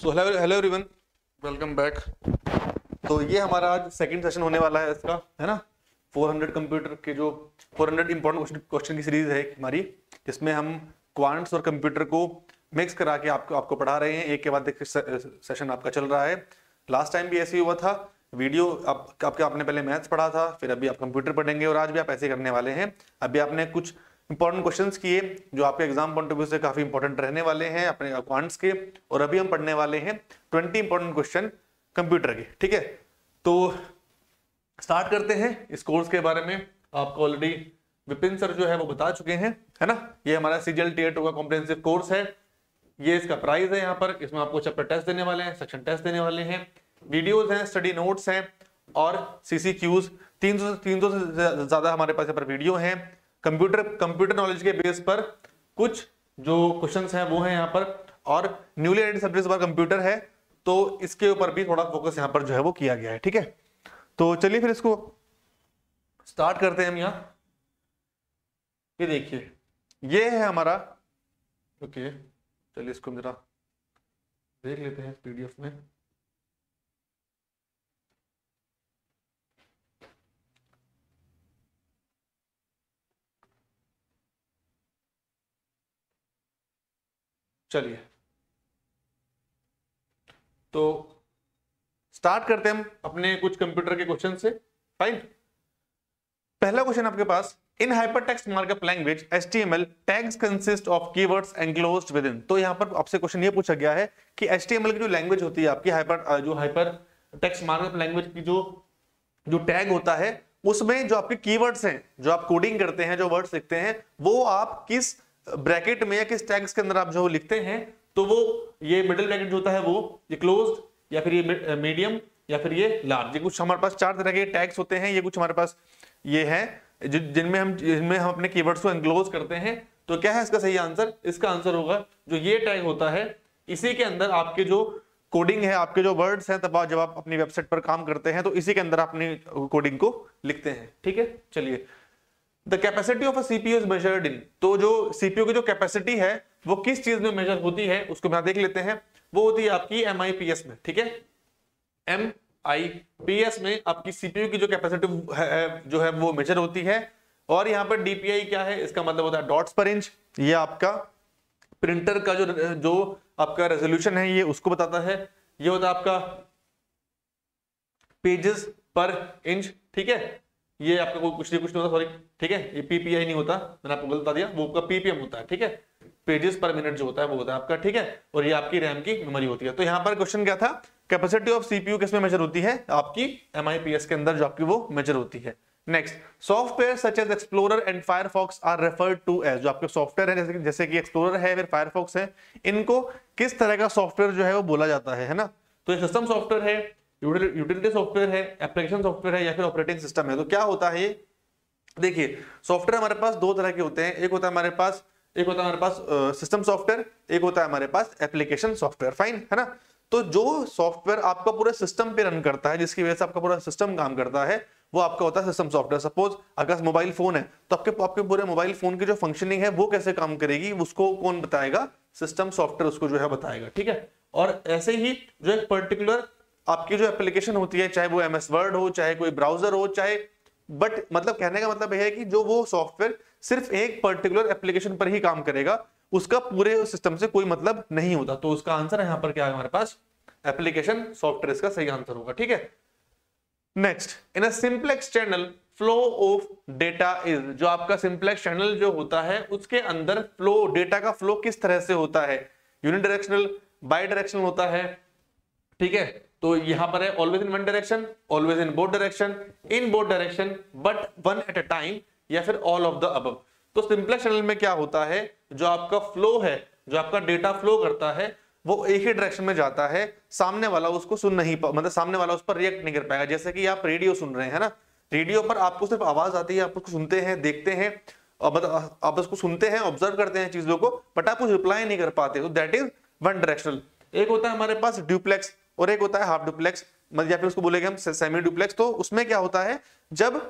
so hello hello everyone welcome back तो ये हमारा आज सेकंड सेशन होने वाला है इसका है ना 400 कंप्यूटर के जो 400 इंपॉर्टेंट क्वेश्चन की सीरीज है हमारी जिसमें हम क्वांट्स और कंप्यूटर को मिक्स करा के आपको आपको पढ़ा रहे हैं एक के बाद एक सेशन आपका चल रहा है लास्ट टाइम भी ऐसे ही हुआ था वीडियो आप, आपके आपने पहले मैथ्स पढ़ा था फिर अभी आप कंप्यूटर पढ़ेंगे और आज भी आप ऐसे करने वाले हैं अभी आपने कुछ इंपॉर्टेंट क्वेश्चन किए जो आपके एग्जाम पॉइंट ऑफ व्यू से काफी इंपॉर्टेंट रहने वाले हैं अपने क्वांट्स के और अभी हम पढ़ने वाले हैं ट्वेंटी इंपॉर्टेंट क्वेश्चन कंप्यूटर के ठीक है तो स्टार्ट करते हैं इस कोर्स के बारे में आपको ऑलरेडी विपिन सर जो है वो बता चुके हैं है ना ये हमारा सीजल टी एट का कॉम्प्रेंसिव कोर्स है ये इसका प्राइस है यहाँ पर इसमें आपको चैप्टर टेस्ट देने वाले हैं सेक्शन टेस्ट देने वाले हैं वीडियोज हैं स्टडी नोट्स हैं और सीसी क्यूज तीन सौ तीन सौ से ज्यादा हमारे पास यहाँ पर वीडियो हैं कंप्यूटर कंप्यूटर नॉलेज के बेस पर कुछ जो क्वेश्चन हैं वो हैं यहाँ पर और न्यूली एडेड सब्जेक्ट कंप्यूटर है तो इसके ऊपर भी थोड़ा फोकस यहाँ पर जो है वो किया गया है ठीक है तो चलिए फिर इसको स्टार्ट करते हैं हम यहां ये देखिए ये है हमारा ओके चलिए इसको जरा देख लेते हैं पीडीएफ में चलिए तो स्टार्ट करते हैं हम अपने कुछ कंप्यूटर के क्वेश्चन से फाइन पहला क्वेश्चन आपके पास in hyper text markup language S T M L tags consist of key words enclosed within तो यहां पर आपसे क्वेश्चन ये पूछा गया है कि एस टी एम एल की जो लैंग्वेज होती है आपकी हाइपर जो हाइपर टेक्स मार्कअप लैंग्वेज की जो जो टैग होता है उसमें जो आपके कीवर्ड्स हैं जो आप कोडिंग करते हैं जो वर्ड्स लिखते हैं वो आप किस ब्रैकेट में या किस टैग्स के अंदर आप जो लिखते हैं तो वो ये मिडिल ब्रैकेट जो होता है वो ये क्लोज्ड या फिर ये मीडियम या फिर ये लार्ज ये कुछ हमारे पास चार तरह के टैग्स होते हैं ये कुछ हमारे पास ये हैं जिनमें हम जिनमें हम अपने कीवर्ड्स को एनक्लोज करते हैं तो क्या है इसका सही आंसर इसका आंसर होगा जो ये टैग होता है इसी के अंदर आपके जो कोडिंग है आपके जो वर्ड्स हैं तब जब आप अपनी वेबसाइट पर काम करते हैं तो इसी के अंदर आप अपनी कोडिंग को लिखते हैं ठीक है चलिए the capacity of a CPU is measured in तो जो सीपीयू की जो कैपेसिटी है वो किस चीज में मेजर होती है उसको मैं देख लेते हैं वो होती है आपकी एम आई पी एस में ठीक है एम आई पी एस में आपकी सीपीयू की जो कैपेसिटी है, जो है वो मेजर होती है और यहां पर डीपीआई क्या है इसका मतलब होता है डॉट्स पर इंच ये आपका प्रिंटर का जो जो आपका रेजोल्यूशन है ये उसको बताता है ये होता है आपका पेजेस पर इंच ठीक है ये आपका कोई कुछ नहीं कुछ नहीं होता सॉरी ठीक है ये पीपीआई नहीं होता मैंने आपको गलत बता दिया वो आपका पीपीएम होता है ठीक है पेजेस पर मिनट जो होता है वो होता है आपका ठीक है और ये आपकी रैम की मेमोरी होती है तो यहाँ पर क्वेश्चन क्या था कैपेसिटी ऑफ सीपीयू किसमें मेजर होती है आपकी एम के अंदर जो आपकी वो मेजर होती है next software such as explorer and Firefox are referred to as जो आपके सॉफ्टवेयर है जैसे जैसे कि एक्सप्लोरर है फिर फायरफॉक्स है इनको किस तरह का सॉफ्टवेयर जो है वो बोला जाता है है ना तो ये सिस्टम सॉफ्टवेयर है यूटिलिटी सॉफ्टवेयर है एप्लीकेशन सॉफ्टवेयर है या फिर ऑपरेटिंग सिस्टम है तो क्या होता है देखिए सॉफ्टवेयर हमारे पास दो तरह के होते हैं एक होता है हमारे पास एक होता है हमारे पास सिस्टम सॉफ्टवेयर एक होता है हमारे पास एप्लीकेशन सॉफ्टवेयर फाइन है ना तो जो सॉफ्टवेयर आपका पूरे सिस्टम पे रन करता है जिसकी वजह से आपका पूरा सिस्टम काम करता है वो आपका होता है सिस्टम सॉफ्टवेयर सपोज अगर मोबाइल फोन है तो आपके आपके पूरे मोबाइल फोन की जो फंक्शनिंग है वो कैसे काम करेगी उसको कौन बताएगा सिस्टम सॉफ्टवेयर उसको जो है बताएगा ठीक है और ऐसे ही जो एक पर्टिकुलर आपकी जो एप्लीकेशन होती है चाहे वो एम एस वर्ड हो चाहे कोई ब्राउजर हो चाहे बट मतलब कहने का मतलब यह है कि जो वो सॉफ्टवेयर सिर्फ एक पर्टिकुलर एप्लीकेशन पर ही काम करेगा उसका पूरे सिस्टम से कोई मतलब नहीं होता तो उसका आंसर यहां पर क्या है हमारे पास एप्लीकेशन सॉफ्टवेयर का सही आंसर होगा ठीक है next in simplex channel flow of data is जो आपका सिंप्लेक्स चैनल जो होता है उसके अंदर फ्लो डेटा का फ्लो किस तरह से होता है यूनिडायरेक्शनल बाई डायरेक्शनल होता है ठीक है तो यहां पर है always in one direction always in both direction in both direction but one at a time या फिर ऑल ऑफ द अब तो सिंपलेक्स चैनल में क्या होता है जो आपका फ्लो है जो आपका डेटा फ्लो करता है वो एक ही डायरेक्शन में जाता है सामने वाला उसको सुन नहीं मतलब सामने वाला उस पर रिएक्ट नहीं कर पाएगा जैसे कि आप रेडियो सुन रहे हैं ना रेडियो पर आपको सिर्फ आवाज आती है आप उसको सुनते हैं देखते हैं और मतलब आप उसको सुनते हैं ऑब्जर्व करते हैं चीजों को बट आप कुछ रिप्लाई नहीं कर पाते तो दैट इज वन डायरेक्शनल एक होता है हमारे पास ड्यूप्लेक्स और एक होता है हाफ डुप्लेक्स मतलब या फिर उसको बोलेंगे हम सेमी डुप्लेक्स तो उसमें क्या होता है जब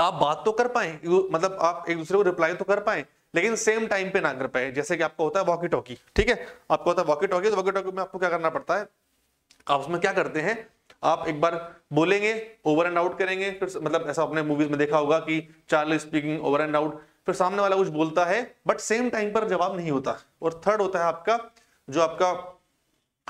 आप बात तो कर पाए मतलब आप एक दूसरे को रिप्लाई तो कर पाए लेकिन सेम टाइम पे ना कर पाए जैसे कि आपको होता है वॉकी टॉकी ठीक है आपको होता है वॉकी टॉकी तो वॉकी टॉकी में आपको क्या करना पड़ता है आप उसमें क्या करते हैं आप एक बार बोलेंगे ओवर एंड आउट करेंगे फिर मतलब ऐसा आपने मूवीज में देखा होगा कि Charles speaking over and out फिर सामने वाला कुछ बोलता है बट सेम टाइम पर जवाब नहीं होता और थर्ड होता है आपका जो आपका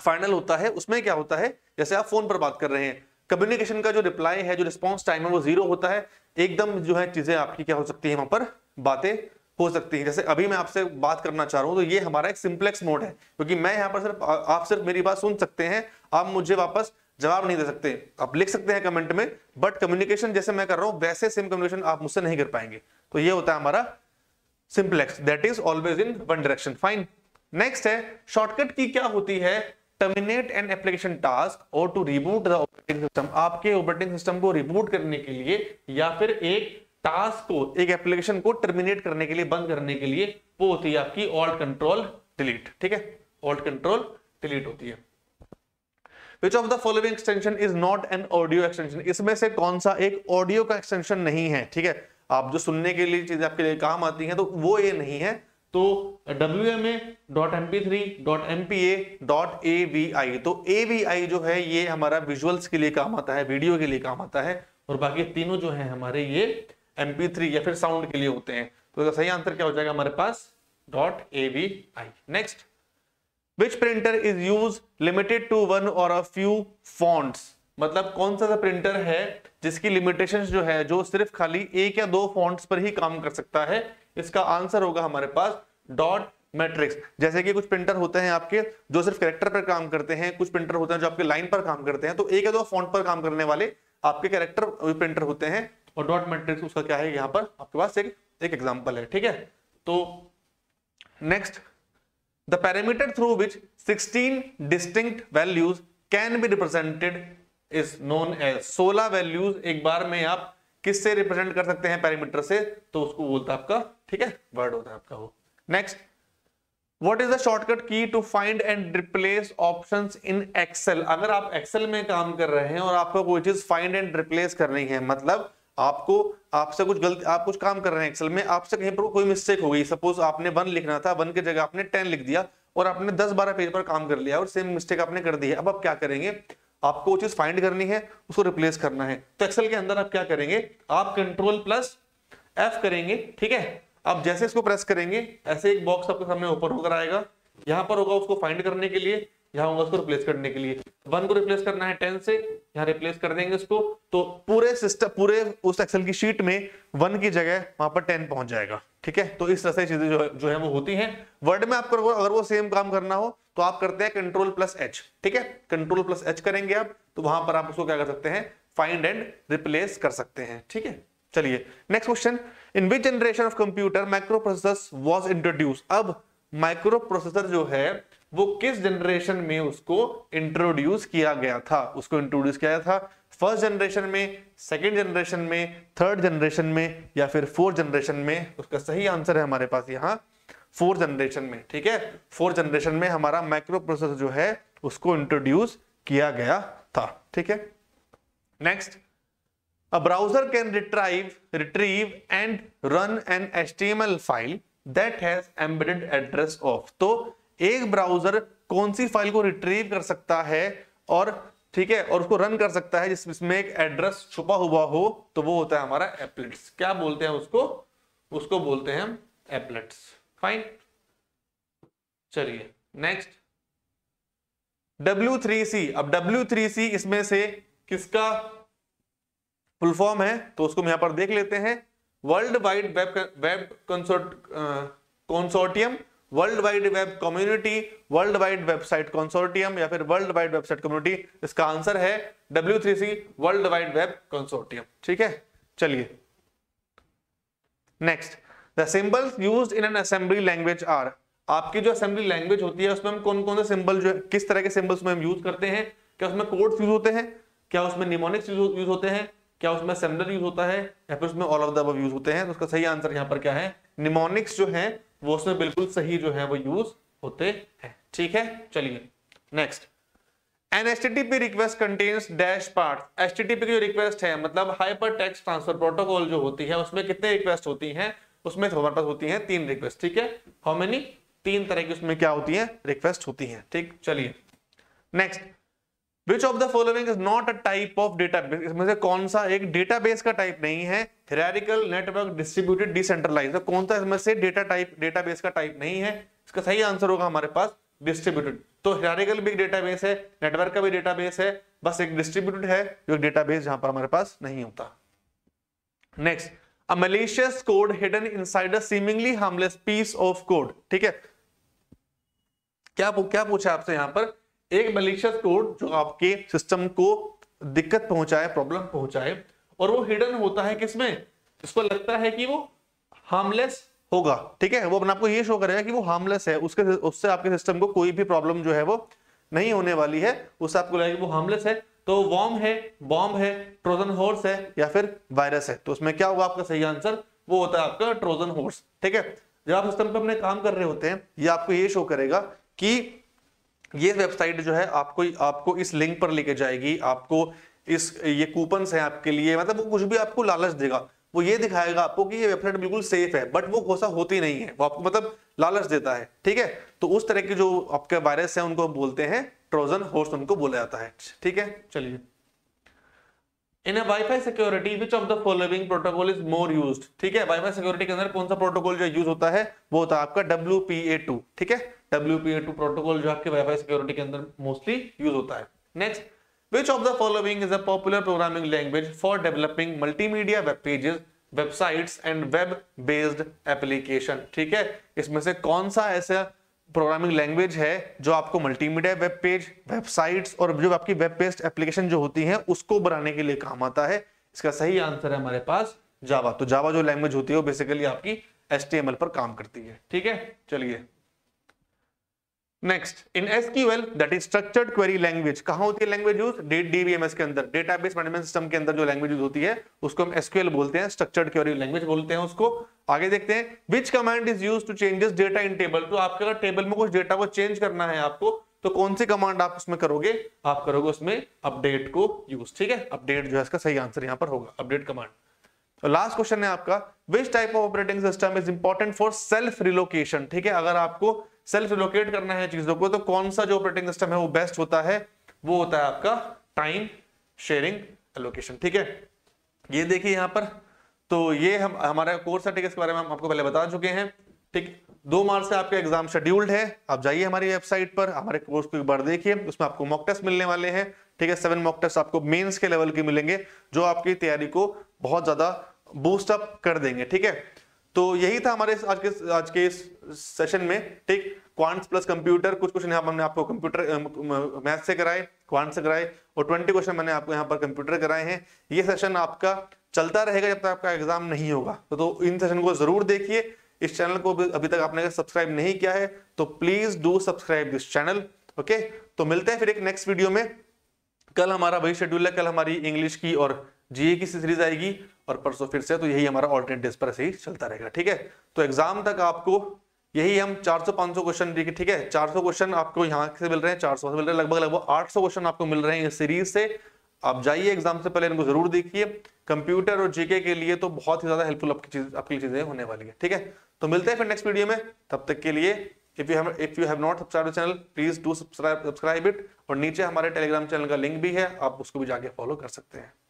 फाइनल होता है उसमें क्या होता है जैसे आप फोन पर बात कर रहे हैं कम्युनिकेशन का जो रिप्लाई है जो रिस्पॉन्स टाइम है वो जीरो होता है एकदम जो है चीजें आपकी क्या हो सकती है वहां पर बातें हो सकती है जैसे अभी मैं आपसे बात करना चाह रहा हूं तो ये हमारा एक सिंप्लेक्स मोड है क्योंकि तो मैं यहाँ पर सिर्फ आप सिर्फ मेरी बात सुन सकते हैं आप मुझे वापस जवाब नहीं दे सकते आप लिख सकते हैं कमेंट में बट कम्युनिकेशन जैसे मैं कर रहा हूं वैसे सेम कम्युनिकेशन आप मुझसे नहीं कर पाएंगे तो ये होता है हमारा simplex that is always in one direction fine next है शॉर्टकट की क्या होती है टर्मिनेट एन एप्लीकेशन टास्क और to reboot the operating system आपके ऑपरेटिंग सिस्टम को रिबूट करने के लिए या फिर एक टास्क को एक एप्लीकेशन को टर्मिनेट करने के लिए बंद करने के लिए वो होती है आपकी ऑल्ट कंट्रोल डिलीट ठीक है ऑल्ट कंट्रोल डिलीट होती है Which of the following extension is not an audio extension? इसमें से कौन सा एक ऑडियो का एक्सटेंशन नहीं है ठीक है आप जो सुनने के लिए चीजें आपके लिए काम आती हैं तो वो ये नहीं है तो W M A dot M P three dot M P A dot A V I तो ए वी आई जो है ये हमारा विजुअल्स के लिए काम आता है वीडियो के लिए काम आता है और बाकी तीनों जो है हमारे ये एम पी थ्री या फिर साउंड के लिए होते हैं तो इसका सही आंसर क्या हो जाएगा हमारे पास dot A V I next which printer is use limited to one और अ फ्यू फॉन्ट्स मतलब कौन सा सा प्रिंटर है जिसकी लिमिटेशन जो है जो सिर्फ खाली एक या दो फॉन्ट्स पर ही काम कर सकता है इसका आंसर होगा हमारे पास डॉट मैट्रिक्स जैसे कि कुछ प्रिंटर होते हैं आपके जो सिर्फ कैरेक्टर पर काम करते हैं कुछ प्रिंटर होते हैं जो आपके लाइन पर काम करते हैं तो एक या दो फॉन्ट पर काम करने वाले आपके कैरेक्टर प्रिंटर होते हैं और डॉट मैट्रिक्स उसका क्या है यहां पर आपके पास एक एक एग्जाम्पल है ठीक है तो next the parameter through which sixteen distinct values can be represented is known as सोलह वैल्यूज एक बार में आप किससे रिप्रेजेंट कर सकते हैं पैरामीटर से तो उसको बोलता है आपका ठीक है वर्ड होता है आपका वो next what is the shortcut key to find and replace option in Excel अगर आप एक्सेल में काम कर रहे हैं और आपको कोई चीज फाइंड एंड रिप्लेस करनी है मतलब आपको आपसे कुछ गलती आप कुछ काम कर रहे हैं एक्सेल में आपसे कहीं पर कोई मिस्टेक हो गई सपोज आपने वन लिखना था वन की जगह आपने टेन लिख दिया और आपने दस बारह पेज पर काम कर लिया और सेम मिस्टेक आपने कर दी है अब आप क्या करेंगे आपको वो चीज फाइंड करनी है उसको रिप्लेस करना है तो एक्सेल के अंदर आप क्या करेंगे आप कंट्रोल प्लस एफ करेंगे ठीक है अब जैसे इसको प्रेस करेंगे ऐसे एक बॉक्स आपके सामने ओपन होकर आएगा यहाँ पर होगा उसको फाइंड करने के लिए यहाँ होगा उसको रिप्लेस करने के लिए वन को रिप्लेस करना है टेन से यहाँ रिप्लेस कर देंगे उसको तो पूरे सिस्टम पूरे उस एक्सेल की शीट में वन की जगह वहां पर टेन पहुंच जाएगा ठीक है तो इस तरह से चीजें जो, जो है वो होती है वर्ड में आप करोगे अगर वो सेम काम करना हो तो आप करते हैं कंट्रोल प्लस एच ठीक है कंट्रोल प्लस एच करेंगे आप तो वहां पर आप उसको क्या कर सकते हैं फाइंड एंड रिप्लेस कर सकते हैं ठीक है चलिए next question in which generation of computer micro processor was introduce अब माइक्रो प्रोसेसर जो है वो किस जनरेशन में उसको इंट्रोड्यूस किया गया था उसको इंट्रोड्यूस किया गया था फर्स्ट जनरेशन में सेकेंड जनरेशन में थर्ड जनरेशन में या फिर फोर्थ जनरेशन में उसका सही आंसर है हमारे पास यहाँ फोर्थ जनरेशन में ठीक है फोर्थ जनरेशन में हमारा माइक्रो प्रोसेसर जो है उसको इंट्रोड्यूस किया गया था ठीक है next A browser can retrieve, retrieve and run an HTML file that has embedded address of. तो एक ब्राउजर कौन सी फाइल को रिट्रीव कर सकता है और ठीक है और उसको रन कर सकता है जिसमें एक एड्रेस छुपा हुआ हो तो वो होता है हमारा एप्लेट्स क्या बोलते हैं उसको उसको बोलते हैं हम एप्लेट्स फाइन चलिए नेक्स्ट W3C अब W3C इसमें से किसका फुल फॉर्म है तो उसको हम यहां पर देख लेते हैं world wide web web consortium world wide web community world wide website consortium या फिर वर्ल्ड वाइड वेबसाइट कम्युनिटी इसका आंसर है W three C world wide web consortium ठीक है चलिए next the symbols use in an assembly language are आपकी जो assembly language होती है उसमें हम कौन कौन से सिंबल जो है किस तरह के सिंबल्स में हम यूज करते हैं क्या उसमें कोड्स यूज होते हैं क्या उसमें निमोनिक्स यूज होते हैं क्या उसमें सेमिनर यूज होता है या फिर उसमें ऑल ऑफ दब यूज होते हैं तो उसका सही आंसर यहाँ पर क्या है निमोनिक्स जो है वो उसमें बिल्कुल सही जो है वो यूज होते हैं ठीक है चलिए next N S T request contains dash part S T की जो रिक्वेस्ट है मतलब हाइपर टेक्स ट्रांसफर प्रोटोकॉल जो होती है उसमें कितने रिक्वेस्ट होती है उसमें हमारे पास होती है तीन रिक्वेस्ट ठीक है हाउ मेनी तीन तरह की उसमें क्या होती है रिक्वेस्ट होती है ठीक चलिए next which of the following is not a type of database इसमें कौन सा एक डेटाबेस का टाइप नहीं है थेरिकल नेटवर्क डिस्ट्रीब्यूटेड डिसेंट्रलाइज कौन सा इसमें से डेटा टाइप डेटाबेस का टाइप नहीं है इसका सही आंसर होगा हमारे पास डिस्ट्रीब्यूटेड तो हेरिकल भी एक डेटाबेस है नेटवर्क का भी डेटाबेस है बस एक डिस्ट्रीब्यूटेड है जो एक डेटाबेस जहां पर हमारे पास नहीं होता next a malicious code hidden inside seemingly harmless piece of code ठीक है क्या क्या पूछा आपसे यहां पर एक मलिशियस कोड जो आपके सिस्टम को दिक्कत पहुंचाए प्रॉब्लम पहुंचाए और वो हिडन होता है किसमें इसको लगता है कि वो हार्मलेस होगा ठीक है वो अपने आपको ये शो करेगा कि वो हार्मलेस है उसके उससे आपके सिस्टम को कोई भी प्रॉब्लम जो है वो नहीं होने वाली है उससे आपको लगेगा वो हार्मलेस है तो वॉम है बॉम्ब है ट्रोजन हॉर्स है या फिर वायरस है तो उसमें क्या होगा आपका सही आंसर वो होता है आपका ट्रोजन हॉर्स ठीक है जब आप सिस्टम पर अपने काम कर रहे होते हैं ये आपको ये शो करेगा कि ये वेबसाइट जो है आपको आपको इस लिंक पर लेके जाएगी आपको इस ये कूपन है आपके लिए मतलब वो कुछ भी आपको लालच देगा वो ये दिखाएगा आपको कि ये वेबसाइट बिल्कुल सेफ है बट वो घोसा होती नहीं है वो आपको मतलब लालच देता है ठीक है तो उस तरह के जो आपके वायरस है उनको बोलते हैं ट्रोजन होस्ट उनको बोला जाता है ठीक है चलिए in WiFi security which of the following protocol is more use ठीक है वाईफाई सिक्योरिटी के अंदर कौन सा प्रोटोकॉल जो यूज होता है वो होता है आपका डब्ल्यू ठीक है W P A two protocol जो आपके वाईफाई सिक्योरिटी के अंदर मोस्टली यूज होता है next which of the following is a popular programming language for developing multimedia web pages websites and web based application ठीक है इसमें से कौन सा ऐसा प्रोग्रामिंग लैंग्वेज है जो आपको मल्टीमीडिया वेब पेज वेबसाइट्स और जो आपकी वेब बेस्ड एप्लीकेशन जो होती है उसको बनाने के लिए काम आता है इसका सही आंसर है हमारे पास जावा तो जावा जो लैंग्वेज होती है वो बेसिकली आपकी एच पर काम करती है ठीक है चलिए next in SQL that is structured query language कहां होती है लैंग्वेज यूज डीबीएमएस के अंदर डेटाबेस मैनेजमेंट सिस्टम के अंदर जो लैंग्वेज यूज होती है उसको हम एसक्यूएल बोलते हैं स्ट्रक्चर्ड क्वेरी लैंग्वेज बोलते हैं उसको आगे देखते हैं which command is use to changes data in table तो आपके अगर टेबल में कुछ डेटा को चेंज करना है आपको तो कौन सी कमांड आप उसमें करोगे आप करोगे उसमें अपडेट को यूज ठीक है अपडेट जो है इसका सही आंसर यहां पर होगा अपडेट कमांड लास्ट क्वेश्चन है आपका which type of operating system is important for self relocation ठीक है अगर आपको सेल्फ लोकेट करना है चीजों को तो कौन सा जो ऑपरेटिंग सिस्टम है वो बेस्ट होता है वो होता है आपका टाइम शेयरिंग एलोकेशन ठीक है ये देखिए यहाँ पर तो ये हम हमारा कोर्स है ठीक है इसके बारे में हम आपको पहले बता चुके हैं ठीक दो मार्च से आपका एग्जाम शेड्यूल्ड है आप जाइए हमारी वेबसाइट पर हमारे कोर्स को एक बार देखिए उसमें आपको मॉक टेस्ट मिलने वाले हैं ठीक है सेवन मॉक टेस्ट आपको मेंस के लेवल के मिलेंगे जो आपकी तैयारी को बहुत ज्यादा बूस्टअप कर देंगे ठीक है तो यही था हमारे आज के आज के इस सेशन में ठीक क्वांट्स प्लस कंप्यूटर कुछ क्वेश्चन यहाँ पर हमने आपको कंप्यूटर मैथ से कराए क्वांट से कराए और ट्वेंटी क्वेश्चन मैंने आपको यहाँ पर कंप्यूटर कराए हैं ये सेशन आपका चलता रहेगा जब तक आपका एग्जाम नहीं होगा तो, तो इन सेशन को जरूर देखिए इस चैनल को अभी तक आपने सब्सक्राइब नहीं किया है तो please do subscribe this channel okay तो मिलते हैं फिर एक नेक्स्ट वीडियो में कल हमारा वही शेड्यूल है कल हमारी इंग्लिश की और जीए की सीरीज आएगी और परसों फिर से तो यही हमारा ऑल्टरनेट डेज पर ऐसे ही चलता रहेगा ठीक है तो एग्जाम तक आपको यही हम 400-500 क्वेश्चन देखिए ठीक है 400 क्वेश्चन आपको यहाँ से मिल रहे हैं 400 से मिल रहे हैं लगभग लगभग 800 क्वेश्चन आपको मिल रहे हैं इस सीरीज से आप जाइए एग्जाम से पहले इनको जरूर देखिए कंप्यूटर और जीके के लिए तो बहुत ही ज्यादा हेल्पफुल आपकी चीज आपकी चीजें होने वाली है ठीक है तो मिलते हैं फिर नेक्स्ट वीडियो में तब तक के लिए if you if you have not subscribe channel please do subscribe subscribe it और नीचे हमारे टेलीग्राम चैनल का लिंक भी है आप उसको भी जाके फॉलो कर सकते हैं